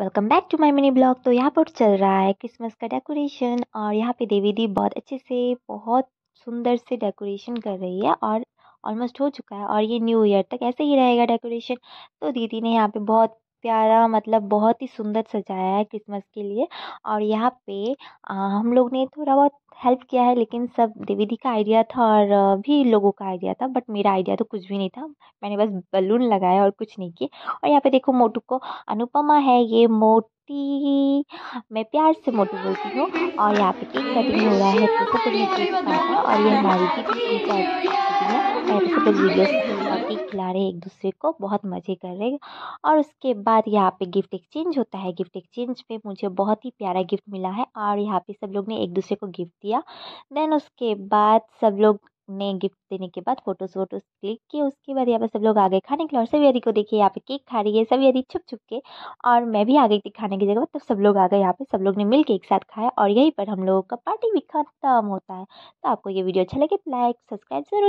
welcome back to my mini blog तो यहाँ पर चल रहा है क्रिसमस का डेकोरेशन और यहाँ पे देवी दी बहुत अच्छे से बहुत सुंदर से डेकोरेशन कर रही है और ऑलमोस्ट हो चुका है और ये न्यू ईयर तक ऐसे ही रहेगा डेकोरेशन तो दीदी ने यहाँ पे बहुत प्यारा मतलब बहुत ही सुंदर सजाया है क्रिसमस के लिए और यहाँ पे हम लोग ने थोड़ा बहुत हेल्प किया है लेकिन सब देवीदी का आइडिया था और भी लोगों का आइडिया था बट मेरा आइडिया तो कुछ भी नहीं था मैंने बस बलून लगाया और कुछ नहीं किया और यहाँ पे देखो मोटू को अनुपमा है ये मोटी मैं प्यार से मोटू बोलती हूँ और यहाँ पे केक कटिंग हो रहा है तो और ये हमारी टॉफ़ी खिला रहे एक दूसरे को बहुत मज़े कर रहे और उसके बाद यहाँ पे गिफ़्ट एक्सचेंज होता है गिफ़्ट एक्सचेंज पे मुझे बहुत ही प्यारा गिफ़्ट मिला है और यहाँ पे सब लोग ने एक दूसरे को गिफ़्ट दिया देन उसके बाद सब लोग ने गिफ्ट देने के बाद फोटोज वोटोज क्लिक किए उसके बाद यहाँ पर सब लोग आ गए खाने के लिए और सभी यदि को देखिए यहाँ पे केक खा रही है सभी यदि छुप छुप के और मैं भी आ गई थी खाने की जगह तब सब लोग आ गए यहाँ पे सब लोग ने मिल के एक साथ खाया और यहीं पर हम लोगों का पार्टी भी खत्म होता है तो आपको ये वीडियो अच्छा लगे तो लाइक सब्सक्राइब जरूर